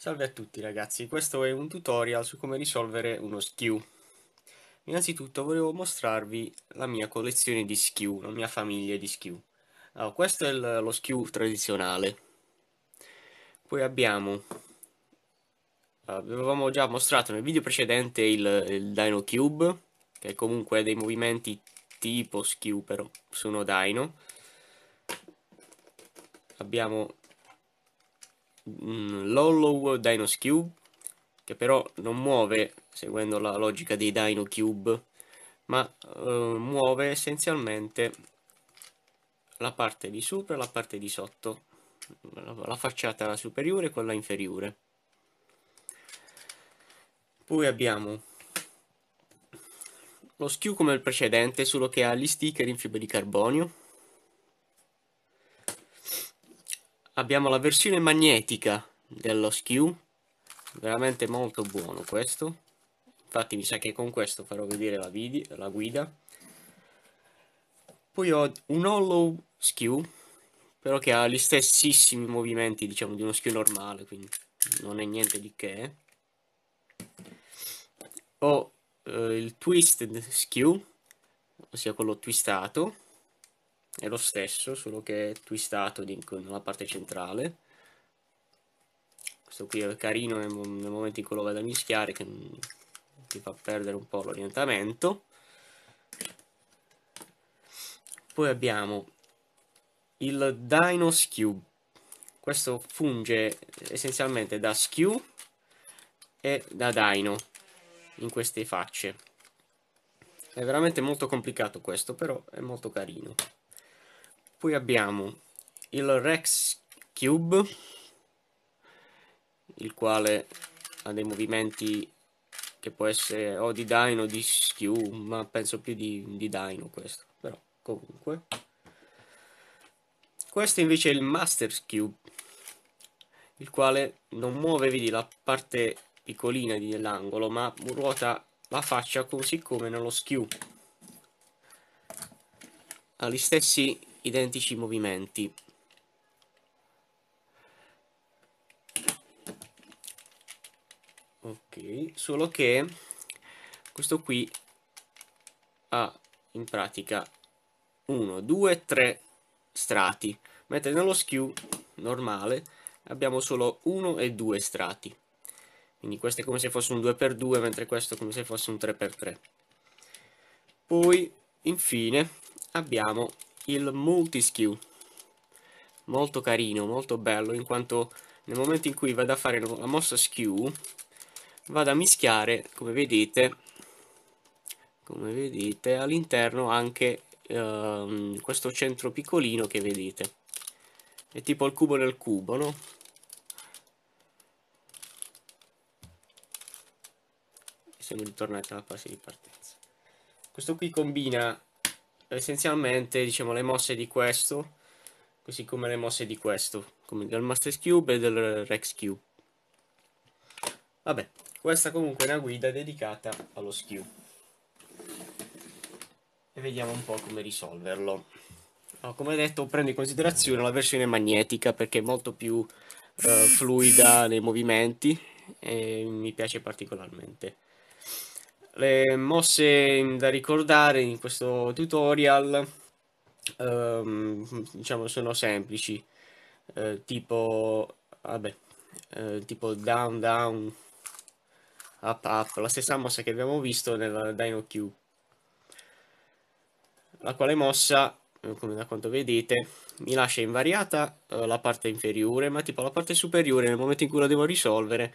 Salve a tutti ragazzi, questo è un tutorial su come risolvere uno skew. Innanzitutto volevo mostrarvi la mia collezione di skew, la mia famiglia di skew. Allora, questo è lo skew tradizionale. Poi abbiamo, ah, avevamo già mostrato nel video precedente il, il Dino Cube, che comunque ha dei movimenti tipo skew però sono Dino. Abbiamo Mm, l'Hollow Dino Cube che però non muove seguendo la logica dei Dino Cube ma eh, muove essenzialmente la parte di sopra e la parte di sotto la facciata superiore e quella inferiore poi abbiamo lo skew come il precedente solo che ha gli sticker in fibra di carbonio abbiamo la versione magnetica dello skew veramente molto buono questo infatti mi sa che con questo farò vedere la, la guida poi ho un hollow skew però che ha gli stessissimi movimenti diciamo di uno skew normale quindi non è niente di che ho eh, il twisted skew ossia quello twistato è lo stesso, solo che è twistato nella parte centrale. Questo qui è carino nel, nel momento in cui lo vado a mischiare, che ti fa perdere un po' l'orientamento. Poi abbiamo il Dino Skew. Questo funge essenzialmente da skew e da dino in queste facce. È veramente molto complicato questo, però è molto carino. Poi abbiamo il Rex Cube, il quale ha dei movimenti che può essere o di Dino o di Skew, ma penso più di, di Dino questo, però comunque. Questo invece è il Master Cube, il quale non muove, vedi, la parte piccolina dell'angolo, ma ruota la faccia così come nello Skew. Ha gli stessi identici movimenti. Ok, solo che questo qui ha in pratica 1, 2, 3 strati, mentre nello skew normale abbiamo solo 1 e 2 strati. Quindi questo è come se fosse un 2x2, mentre questo è come se fosse un 3x3. Poi, infine, abbiamo il multiskew molto carino, molto bello in quanto nel momento in cui vado a fare la mossa skew vado a mischiare, come vedete come vedete all'interno anche ehm, questo centro piccolino che vedete è tipo il cubo nel cubo, no? Siamo ritornati alla fase di partenza questo qui combina essenzialmente diciamo le mosse di questo, così come le mosse di questo, come del Master Cube e del Rex Cube. Vabbè, questa comunque è una guida dedicata allo skew. E vediamo un po' come risolverlo. Oh, come detto prendo in considerazione la versione magnetica perché è molto più eh, fluida nei movimenti e mi piace particolarmente. Le mosse da ricordare in questo tutorial ehm, diciamo sono semplici, eh, tipo, vabbè, eh, tipo down, down, up, up, la stessa mossa che abbiamo visto nella Dino q La quale mossa eh, come da quanto vedete, mi lascia invariata eh, la parte inferiore, ma tipo la parte superiore nel momento in cui la devo risolvere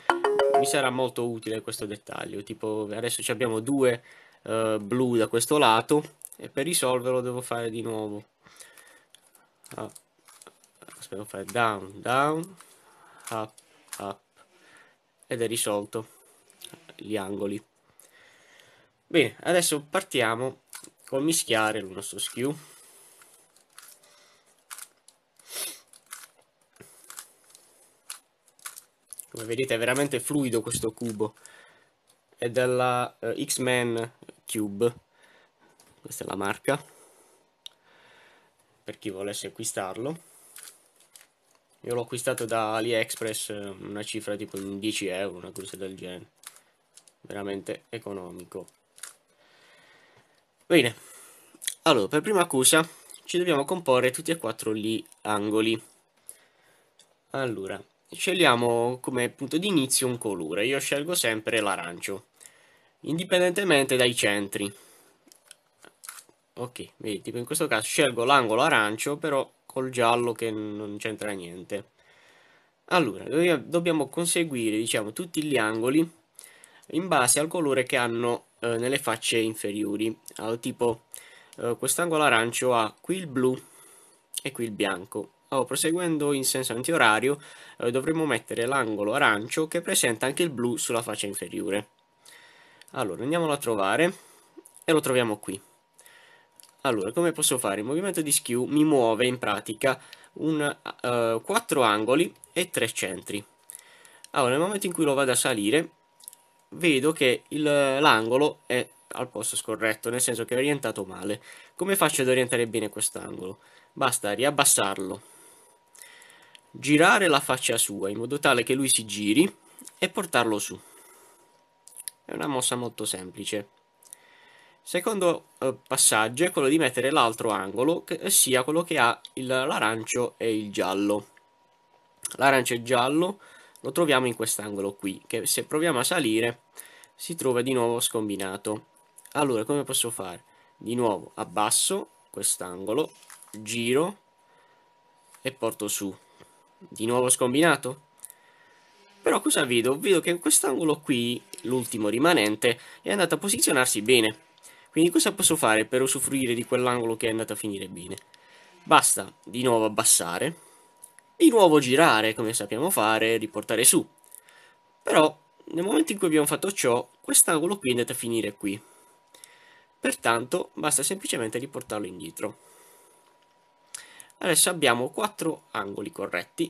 mi sarà molto utile questo dettaglio. Tipo, adesso abbiamo due uh, blu da questo lato e per risolverlo devo fare di nuovo. Ah, aspetta, devo fare down, down, up, up. Ed è risolto gli angoli. Bene, adesso partiamo col mischiare il nostro skew. Come vedete è veramente fluido questo cubo. È della eh, X-Men Cube. Questa è la marca. Per chi volesse acquistarlo. Io l'ho acquistato da AliExpress eh, una cifra tipo 10 euro, una cosa del genere. Veramente economico. Bene. Allora, per prima cosa ci dobbiamo comporre tutti e quattro gli angoli. Allora, scegliamo come punto di inizio un colore. Io scelgo sempre l'arancio, indipendentemente dai centri. Ok, vedi, tipo in questo caso scelgo l'angolo arancio, però col giallo che non c'entra niente. Allora, dobbiamo conseguire, diciamo, tutti gli angoli in base al colore che hanno eh, nelle facce inferiori. Allora, tipo, eh, quest'angolo arancio ha qui il blu e qui il bianco Oh, proseguendo in senso antiorario eh, dovremmo mettere l'angolo arancio che presenta anche il blu sulla faccia inferiore. Allora, andiamolo a trovare e lo troviamo qui. Allora, come posso fare? Il movimento di skew mi muove in pratica un, uh, eh, 4 angoli e 3 centri. Allora, nel momento in cui lo vado a salire, vedo che l'angolo è al posto scorretto, nel senso che è orientato male. Come faccio ad orientare bene quest'angolo? Basta riabbassarlo girare la faccia sua in modo tale che lui si giri e portarlo su. È una mossa molto semplice. Secondo eh, passaggio è quello di mettere l'altro angolo, che sia quello che ha l'arancio e il giallo. L'arancio e il giallo lo troviamo in quest'angolo qui, che se proviamo a salire si trova di nuovo scombinato. Allora, come posso fare? Di nuovo abbasso quest'angolo, giro e porto su. Di nuovo scombinato? Però cosa vedo? Vedo che in quest'angolo qui, l'ultimo rimanente, è andato a posizionarsi bene. Quindi cosa posso fare per usufruire di quell'angolo che è andato a finire bene? Basta di nuovo abbassare, di nuovo girare come sappiamo fare, riportare su. Però nel momento in cui abbiamo fatto ciò, quest'angolo qui è andato a finire qui. Pertanto basta semplicemente riportarlo indietro. Adesso abbiamo quattro angoli corretti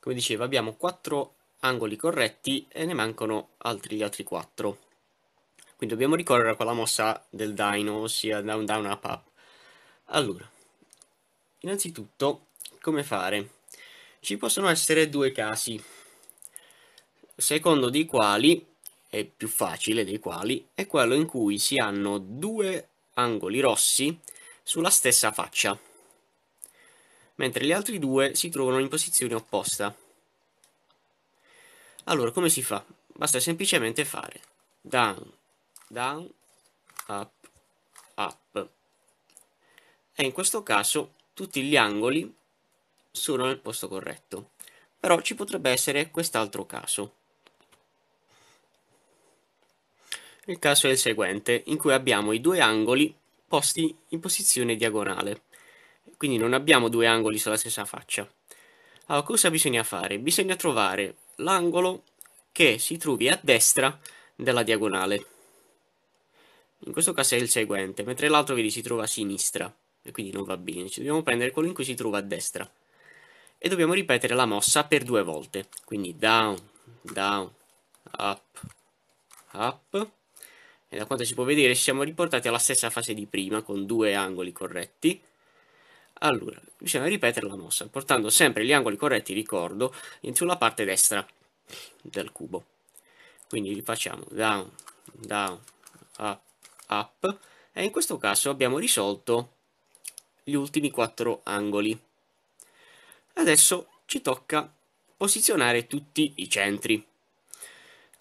come dicevo abbiamo 4 angoli corretti e ne mancano altri gli altri 4 quindi dobbiamo ricorrere a quella mossa del dino ossia down down up up allora innanzitutto come fare ci possono essere due casi secondo dei quali è più facile dei quali è quello in cui si hanno due angoli rossi sulla stessa faccia mentre gli altri due si trovano in posizione opposta. Allora, come si fa? Basta semplicemente fare down, down, up, up. E in questo caso tutti gli angoli sono nel posto corretto. Però ci potrebbe essere quest'altro caso. Il caso è il seguente, in cui abbiamo i due angoli posti in posizione diagonale. Quindi non abbiamo due angoli sulla stessa faccia. Allora, cosa bisogna fare? Bisogna trovare l'angolo che si trovi a destra della diagonale. In questo caso è il seguente, mentre l'altro vedi si trova a sinistra, e quindi non va bene. Ci dobbiamo prendere quello in cui si trova a destra. E dobbiamo ripetere la mossa per due volte. Quindi down, down, up, up. E da quanto si può vedere siamo riportati alla stessa fase di prima, con due angoli corretti. Allora, bisogna ripetere la mossa, portando sempre gli angoli corretti, ricordo, sulla parte destra del cubo. Quindi li facciamo down, down, up, up, e in questo caso abbiamo risolto gli ultimi quattro angoli. Adesso ci tocca posizionare tutti i centri.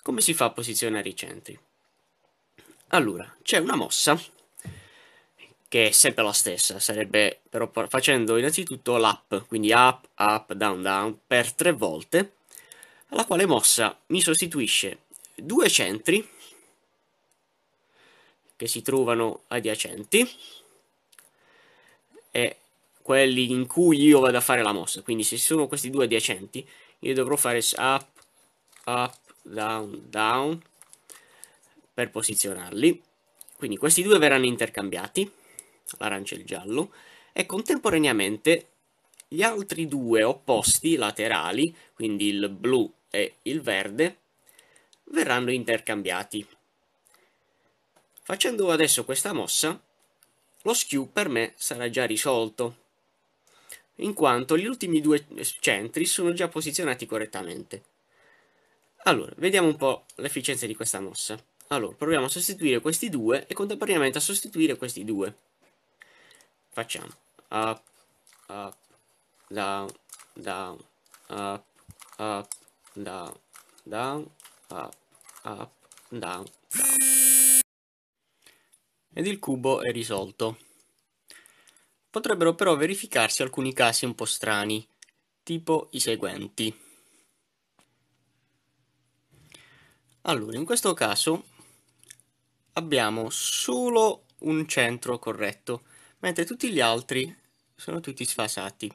Come si fa a posizionare i centri? Allora, c'è una mossa che è sempre la stessa, sarebbe però facendo innanzitutto l'up, quindi up, up, down, down, per tre volte, alla quale mossa mi sostituisce due centri che si trovano adiacenti e quelli in cui io vado a fare la mossa, quindi se sono questi due adiacenti io dovrò fare up, up, down, down per posizionarli, quindi questi due verranno intercambiati l'arancio e il giallo, e contemporaneamente gli altri due opposti laterali, quindi il blu e il verde, verranno intercambiati. Facendo adesso questa mossa, lo skew per me sarà già risolto, in quanto gli ultimi due centri sono già posizionati correttamente. Allora, vediamo un po' l'efficienza di questa mossa. Allora, proviamo a sostituire questi due e contemporaneamente a sostituire questi due. Facciamo up, up, down, down, up, up, down, down, up, up, down, down. Ed il cubo è risolto. Potrebbero però verificarsi alcuni casi un po' strani, tipo i seguenti. Allora, in questo caso abbiamo solo un centro corretto, mentre tutti gli altri sono tutti sfasati.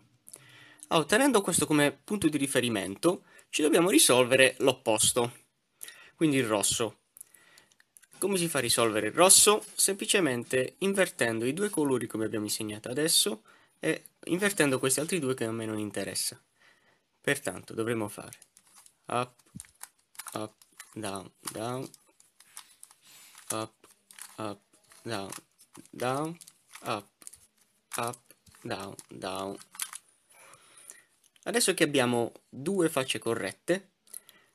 Allora, oh, tenendo questo come punto di riferimento, ci dobbiamo risolvere l'opposto, quindi il rosso. Come si fa a risolvere il rosso? Semplicemente invertendo i due colori come abbiamo insegnato adesso e invertendo questi altri due che a me non interessa. Pertanto dovremo fare up, up, down, down, up, up, down, down, up, up, down, down. Adesso che abbiamo due facce corrette,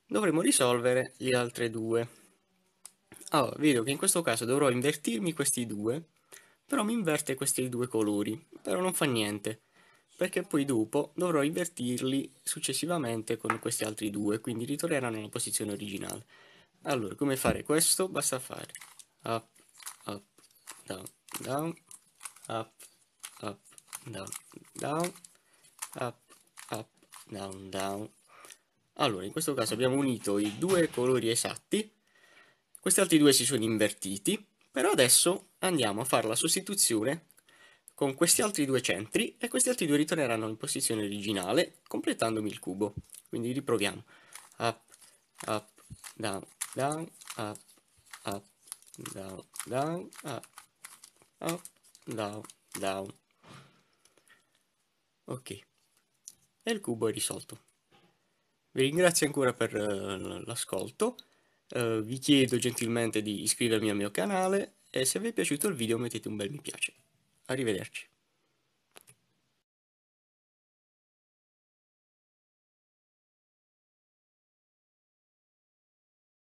dovremo risolvere le altre due. Allora, vedo che in questo caso dovrò invertirmi questi due, però mi inverte questi due colori, però non fa niente, perché poi dopo dovrò invertirli successivamente con questi altri due, quindi ritorneranno alla posizione originale. Allora, come fare questo? Basta fare up, up, down, down, up, up, down, down, up, up, down, down. Allora, in questo caso abbiamo unito i due colori esatti, questi altri due si sono invertiti, però adesso andiamo a fare la sostituzione con questi altri due centri e questi altri due ritorneranno in posizione originale, completandomi il cubo. Quindi riproviamo. Up, up, down, down, up, up, down, down, up, up, down, down. Ok, e il cubo è risolto. Vi ringrazio ancora per uh, l'ascolto, uh, vi chiedo gentilmente di iscrivervi al mio canale e se vi è piaciuto il video mettete un bel mi piace. Arrivederci.